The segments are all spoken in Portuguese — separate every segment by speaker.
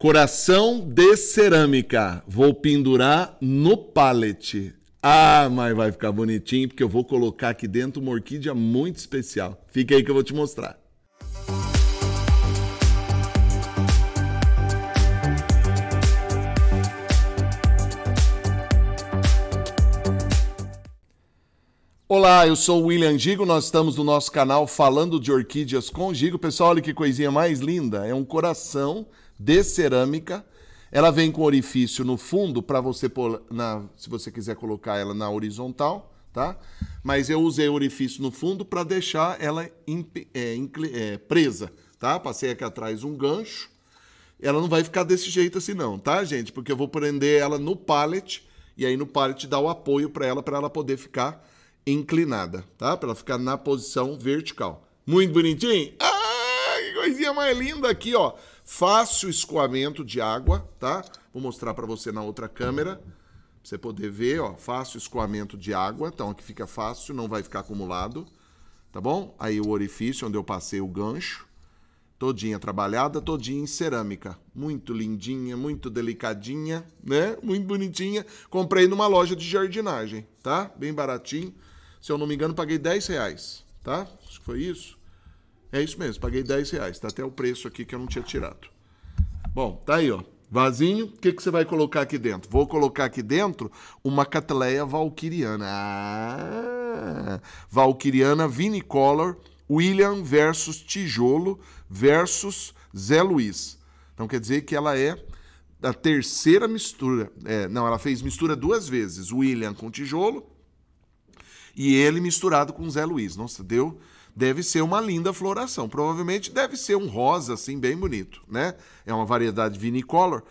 Speaker 1: Coração de cerâmica. Vou pendurar no pallet. Ah, mas vai ficar bonitinho, porque eu vou colocar aqui dentro uma orquídea muito especial. Fica aí que eu vou te mostrar. Olá, eu sou o William Gigo, nós estamos no nosso canal falando de orquídeas com Gigo. Pessoal, olha que coisinha mais linda, é um coração de cerâmica. Ela vem com orifício no fundo para você pôr na, se você quiser colocar ela na horizontal, tá? Mas eu usei o orifício no fundo para deixar ela imp, é, é, presa, tá? Passei aqui atrás um gancho. Ela não vai ficar desse jeito assim não, tá, gente? Porque eu vou prender ela no pallet e aí no pallet dá o apoio para ela para ela poder ficar inclinada, tá? Para ela ficar na posição vertical. Muito bonitinho? Ah, que coisinha mais linda aqui, ó. Fácil escoamento de água, tá? Vou mostrar para você na outra câmera, pra você poder ver, ó. Fácil escoamento de água. Então aqui fica fácil, não vai ficar acumulado, tá bom? Aí o orifício onde eu passei o gancho todinha trabalhada, todinha em cerâmica. Muito lindinha, muito delicadinha, né? Muito bonitinha. Comprei numa loja de jardinagem, tá? Bem baratinho. Se eu não me engano, paguei 10 reais, tá? Acho que foi isso. É isso mesmo, paguei 10 reais. Tá até o preço aqui que eu não tinha tirado. Bom, tá aí, ó. Vazinho, o que, que você vai colocar aqui dentro? Vou colocar aqui dentro uma catleia valquiriana. Ah, valquiriana Vinicolor William versus Tijolo versus Zé Luiz. Então quer dizer que ela é da terceira mistura. É, não, ela fez mistura duas vezes: William com tijolo e ele misturado com Zé Luiz. Nossa, deu. Deve ser uma linda floração. Provavelmente deve ser um rosa, assim, bem bonito, né? É uma variedade vinicolor.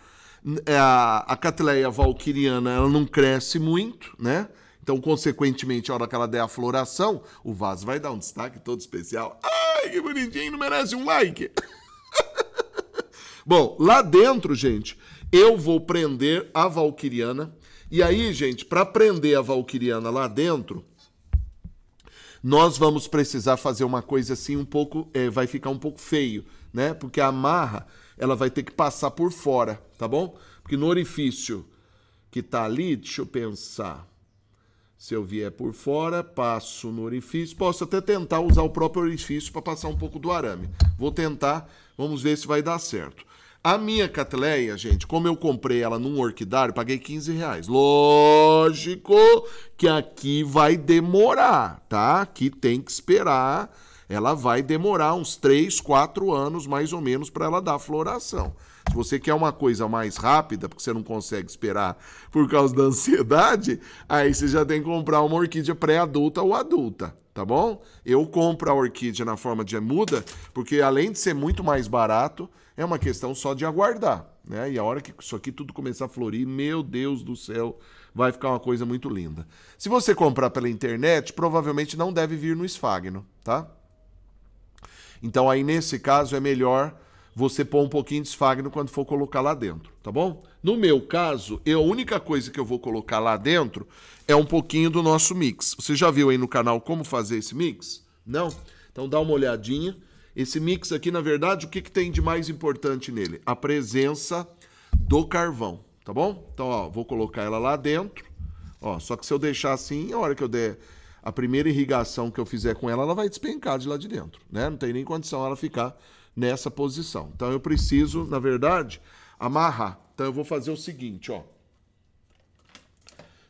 Speaker 1: É, a, a Catleia valquiriana, ela não cresce muito, né? Então, consequentemente, a hora que ela der a floração, o vaso vai dar um destaque todo especial. Ai, que bonitinho, não merece um like. Bom, lá dentro, gente, eu vou prender a valquiriana. E aí, gente, para prender a valquiriana lá dentro, nós vamos precisar fazer uma coisa assim um pouco, é, vai ficar um pouco feio, né? Porque a amarra, ela vai ter que passar por fora, tá bom? Porque no orifício que tá ali, deixa eu pensar. Se eu vier por fora, passo no orifício. Posso até tentar usar o próprio orifício para passar um pouco do arame. Vou tentar, vamos ver se vai dar certo. A minha catleia, gente, como eu comprei ela num orquidário, paguei 15 reais. Lógico que aqui vai demorar, tá? Aqui tem que esperar ela vai demorar uns 3, 4 anos mais ou menos para ela dar floração. Se você quer uma coisa mais rápida, porque você não consegue esperar por causa da ansiedade, aí você já tem que comprar uma orquídea pré-adulta ou adulta, tá bom? Eu compro a orquídea na forma de muda, porque além de ser muito mais barato, é uma questão só de aguardar, né? E a hora que isso aqui tudo começar a florir, meu Deus do céu, vai ficar uma coisa muito linda. Se você comprar pela internet, provavelmente não deve vir no esfagno, tá? Então aí nesse caso é melhor você pôr um pouquinho de esfagno quando for colocar lá dentro, tá bom? No meu caso, eu, a única coisa que eu vou colocar lá dentro é um pouquinho do nosso mix. Você já viu aí no canal como fazer esse mix? Não? Então dá uma olhadinha. Esse mix aqui, na verdade, o que, que tem de mais importante nele? A presença do carvão, tá bom? Então, ó, vou colocar ela lá dentro. Ó, só que se eu deixar assim, a hora que eu der a primeira irrigação que eu fizer com ela, ela vai despencar de lá de dentro, né? Não tem nem condição ela ficar nessa posição. Então eu preciso, na verdade, amarrar. Então eu vou fazer o seguinte, ó.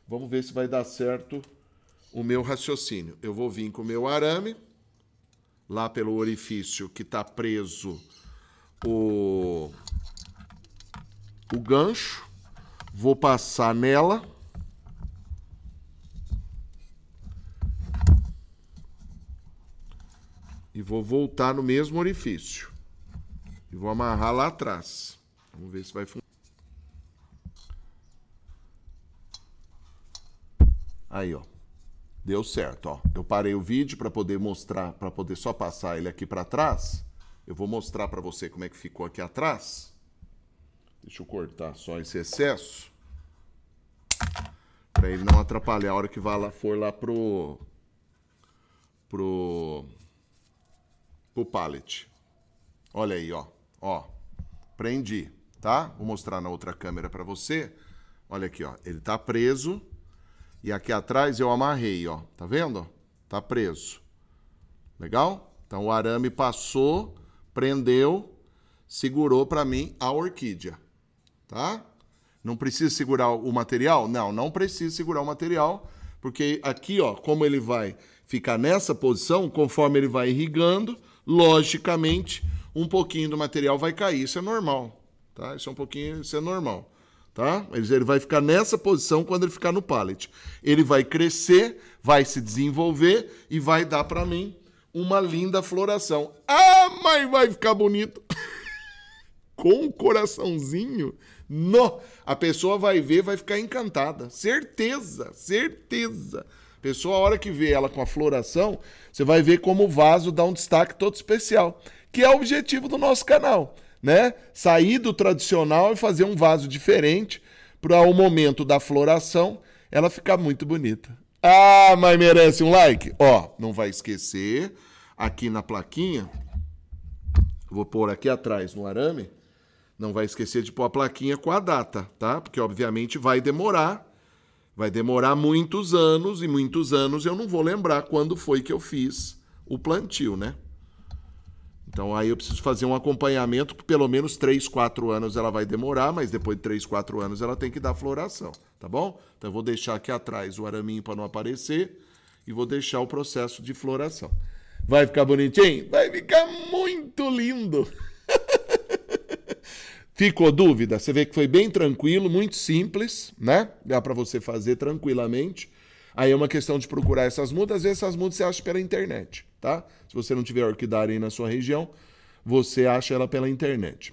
Speaker 1: Vamos ver se vai dar certo o meu raciocínio. Eu vou vir com o meu arame lá pelo orifício que está preso o o gancho, vou passar nela e vou voltar no mesmo orifício. E vou amarrar lá atrás. Vamos ver se vai funcionar. Aí, ó. Deu certo, ó. Eu parei o vídeo para poder mostrar, para poder só passar ele aqui para trás. Eu vou mostrar para você como é que ficou aqui atrás. Deixa eu cortar só esse excesso. Para ele não atrapalhar a hora que vai lá, for lá pro pro pro pallet. Olha aí, ó. Ó. Prendi, tá? Vou mostrar na outra câmera para você. Olha aqui, ó. Ele tá preso. E aqui atrás eu amarrei, ó. Tá vendo? Tá preso. Legal? Então o arame passou, prendeu, segurou para mim a orquídea. Tá? Não precisa segurar o material? Não, não precisa segurar o material, porque aqui, ó, como ele vai ficar nessa posição, conforme ele vai irrigando, logicamente, um pouquinho do material vai cair. Isso é normal, tá? Isso é um pouquinho, isso é normal, tá? Ele vai ficar nessa posição quando ele ficar no pallet. Ele vai crescer, vai se desenvolver e vai dar para mim uma linda floração. Ah, mas vai ficar bonito! Com um coraçãozinho? No! A pessoa vai ver, vai ficar encantada. Certeza, certeza pessoa, a hora que vê ela com a floração, você vai ver como o vaso dá um destaque todo especial, que é o objetivo do nosso canal, né? Sair do tradicional e fazer um vaso diferente para o momento da floração ela ficar muito bonita. Ah, mas merece um like. Ó, não vai esquecer, aqui na plaquinha, vou pôr aqui atrás no arame, não vai esquecer de pôr a plaquinha com a data, tá? Porque obviamente vai demorar Vai demorar muitos anos e muitos anos eu não vou lembrar quando foi que eu fiz o plantio, né? Então aí eu preciso fazer um acompanhamento, pelo menos 3, 4 anos ela vai demorar, mas depois de 3, 4 anos ela tem que dar floração, tá bom? Então eu vou deixar aqui atrás o araminho para não aparecer e vou deixar o processo de floração. Vai ficar bonitinho? Vai ficar muito lindo! Ficou dúvida? Você vê que foi bem tranquilo, muito simples, né? Dá para você fazer tranquilamente. Aí é uma questão de procurar essas mudas. Às vezes essas mudas você acha pela internet, tá? Se você não tiver orquidária aí na sua região, você acha ela pela internet.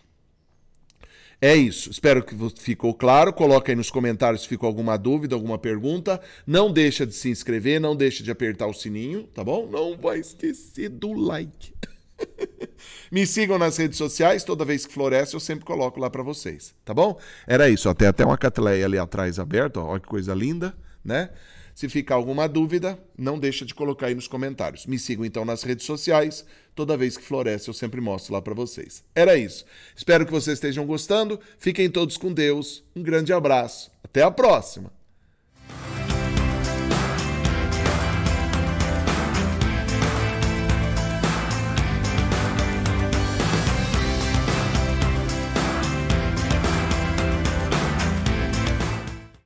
Speaker 1: É isso. Espero que ficou claro. Coloca aí nos comentários se ficou alguma dúvida, alguma pergunta. Não deixa de se inscrever, não deixa de apertar o sininho, tá bom? Não vai esquecer do like. Me sigam nas redes sociais, toda vez que floresce eu sempre coloco lá para vocês, tá bom? Era isso, Até tem até uma catleia ali atrás aberta, ó, olha que coisa linda, né? Se ficar alguma dúvida, não deixa de colocar aí nos comentários. Me sigam então nas redes sociais, toda vez que floresce eu sempre mostro lá para vocês. Era isso. Espero que vocês estejam gostando. Fiquem todos com Deus. Um grande abraço. Até a próxima.